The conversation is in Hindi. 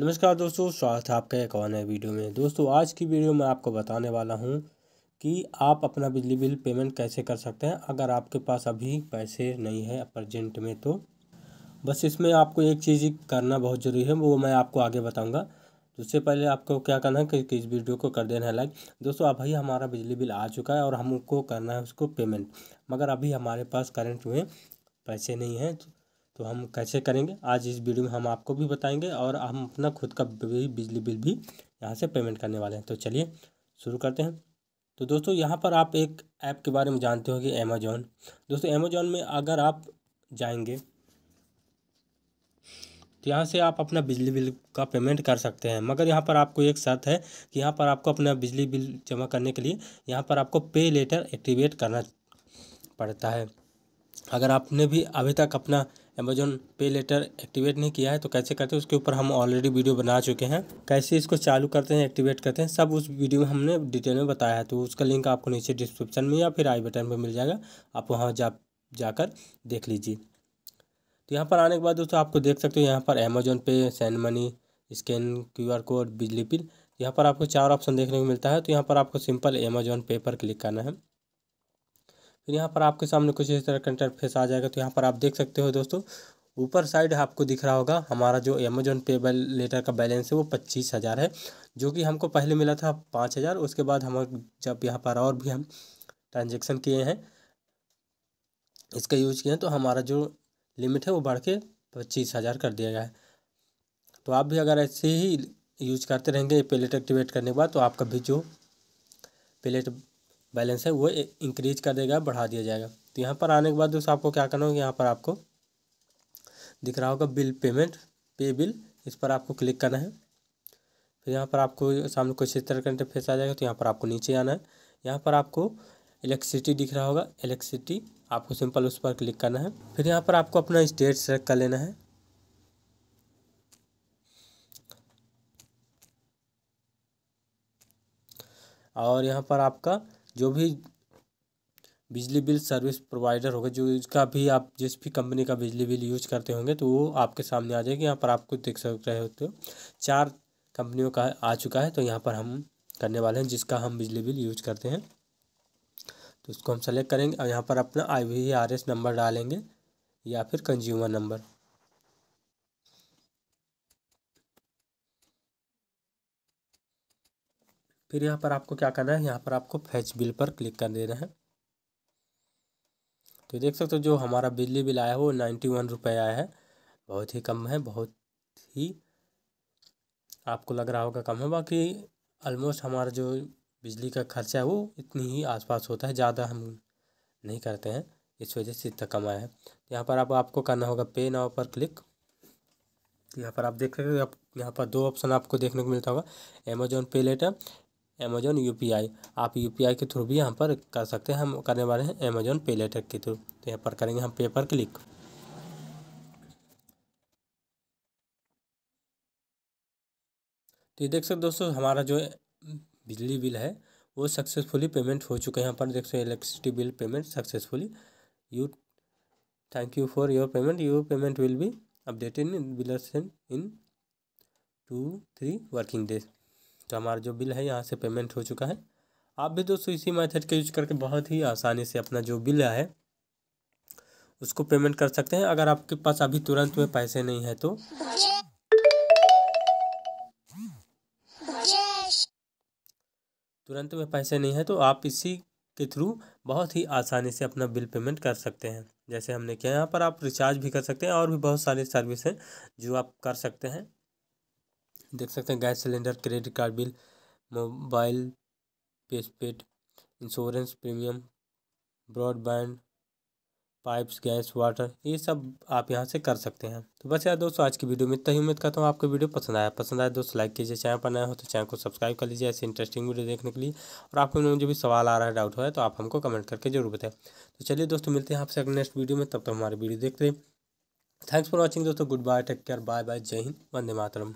नमस्कार दोस्तों स्वागत है आपका एक और नए वीडियो में दोस्तों आज की वीडियो में आपको बताने वाला हूँ कि आप अपना बिजली बिल पेमेंट कैसे कर सकते हैं अगर आपके पास अभी पैसे नहीं है प्रजेंट में तो बस इसमें आपको एक चीज़ करना बहुत ज़रूरी है वो मैं आपको आगे बताऊँगा तो उससे पहले आपको क्या करना है कि, इस वीडियो को कर देना है लाइक दोस्तों अब हमारा बिजली बिल आ चुका है और हमको करना है उसको पेमेंट मगर अभी हमारे पास करंट में पैसे नहीं हैं तो तो हम कैसे करेंगे आज इस वीडियो में हम आपको भी बताएंगे और हम अपना खुद का बिजली बिल भी यहाँ से पेमेंट करने वाले हैं तो चलिए शुरू करते हैं तो दोस्तों यहाँ पर आप एक ऐप के बारे में जानते होंगे अमेजोन दोस्तों अमेजोन में अगर आप जाएंगे तो यहाँ से आप अपना बिजली बिल का पेमेंट कर सकते हैं मगर यहाँ पर आपको एक शर्त है कि यहाँ पर आपको अपना बिजली बिल जमा करने के लिए यहाँ पर आपको पे लेटर एक्टिवेट करना पड़ता है अगर आपने भी अभी तक अपना अमेजोन पे लेटर एक्टिवेट नहीं किया है तो कैसे करते हैं उसके ऊपर हम ऑलरेडी वीडियो बना चुके हैं कैसे इसको चालू करते हैं एक्टिवेट करते हैं सब उस वीडियो में हमने डिटेल में बताया है तो उसका लिंक आपको नीचे डिस्क्रिप्शन में या फिर आई बटन पर मिल जाएगा आप वहाँ जा जाकर देख लीजिए तो यहाँ पर आने के बाद दोस्तों आपको देख सकते हो यहाँ पर Amazon pay send money scan Q R code बिजली बिल यहाँ पर आपको चार ऑप्शन देखने को मिलता है तो यहाँ पर आपको सिंपल अमेजोन पे पर क्लिक करना है फिर यहाँ पर आपके सामने कुछ इस तरह का फेस आ जाएगा तो यहाँ पर आप देख सकते हो दोस्तों ऊपर साइड आपको दिख रहा होगा हमारा जो अमेजोन पे लेटर का बैलेंस है वो पच्चीस हज़ार है जो कि हमको पहले मिला था पाँच हज़ार उसके बाद हम जब यहाँ पर और भी हम ट्रांजेक्शन किए हैं इसका यूज किए हैं तो हमारा जो लिमिट है वो बढ़ के पच्चीस हज़ार कर दिया गया है तो आप भी अगर ऐसे ही यूज करते रहेंगे पेलेट एक्टिवेट करने के बाद तो आपका भी जो पेलेट बैलेंस है वो इंक्रीज कर देगा बढ़ा दिया जाएगा तो यहाँ पर आने के बाद दोस्तों आपको क्या करना होगा यहाँ पर आपको दिख रहा होगा बिल पेमेंट पे बिल इस पर आपको क्लिक करना है फिर यहाँ पर आपको सामने कुछ इस तरह का इंटरफेस आ जाएगा तो यहाँ पर आपको नीचे आना है यहाँ पर आपको इलेक्ट्रिसिटी दिख रहा होगा इलेक्ट्रिसिटी आपको सिंपल उस पर क्लिक करना है फिर यहाँ पर आपको अपना स्टेट सेलेक्ट कर लेना है और यहाँ पर आपका जो भी बिजली बिल सर्विस प्रोवाइडर होगा जो इसका भी आप जिस भी कंपनी का बिजली बिल यूज करते होंगे तो वो आपके सामने आ जाएगी यहाँ पर आप कुछ देख सक रहे होते हो चार कंपनियों का आ चुका है तो यहाँ पर हम करने वाले हैं जिसका हम बिजली बिल यूज करते हैं तो उसको हम सेलेक्ट करेंगे और यहाँ पर अपना I V R S number डालेंगे या फिर कंज्यूमर नंबर फिर यहाँ पर आपको क्या करना है यहाँ पर आपको फैच बिल पर क्लिक कर देना है तो देख सकते हो जो हमारा बिजली बिल आया है वो नाइन्टी वन रुपये आया है बहुत ही कम है बहुत ही आपको लग रहा होगा कम है बाकी ऑलमोस्ट हमारा जो बिजली का खर्चा है वो इतनी ही आसपास होता है ज़्यादा हम नहीं करते हैं इस वजह से इतना कम आया है तो यहाँ पर आप आपको करना होगा पे नाव पर क्लिक यहाँ पर आप देख सकते हो आप यहाँ पर दो ऑप्शन आपको देखने को मिलता होगा Amazon pay later Amazon U आप यू के थ्रू भी यहाँ पर कर सकते हैं हम करने वाले हैं अमेजोन पे लेटर के थ्रू तो यहाँ पर करेंगे हम पे पर क्लिक तो ये देख सकते दोस्तों हमारा जो बिजली बिल है वो सक्सेसफुली पेमेंट हो चुका है यहाँ पर देख सकते electricity bill payment successfully you thank you for your payment your payment will be updated in billers in two three working days तो हमारा जो बिल है यहाँ से पेमेंट हो चुका है आप भी दोस्तों इसी मेथड का यूज करके बहुत ही आसानी से अपना जो बिल है उसको पेमेंट कर सकते हैं अगर आपके पास अभी तुरंत में पैसे नहीं है तो तुरंत में पैसे नहीं है तो आप इसी के थ्रू बहुत ही आसानी से अपना बिल पेमेंट कर सकते हैं जैसे हमने किया यहाँ पर आप रिचार्ज भी कर सकते हैं और भी बहुत सारी सर्विस हैं जो आप कर सकते हैं देख सकते हैं gas cylinder credit card bill mobile postpaid insurance premium broadband pipes gas water ये सब आप यहाँ से कर सकते हैं तो बस यार दोस्तों आज की वीडियो में इतना ही उम्मीद करता हूँ आपको वीडियो पसंद आया पसंद आया तो दोस्तों लाइक कीजिए चैनल पर नया हो तो चैनल को सब्सक्राइब कर लीजिए ऐसे इंटरेस्टिंग वीडियो देखने के लिए और आपको जो भी सवाल आ रहा है डाउट हो रहा है तो आप हमको कमेंट करके जरूर बताए तो चलिए दोस्तों मिलते हैं आपसे अगले नेक्स्ट वीडियो में तब तक हमारी वीडियो देखते हैं थैंक्स फॉर वॉचिंग दोस्तों goodbye take care bye bye जय हिंद वंदे मातरम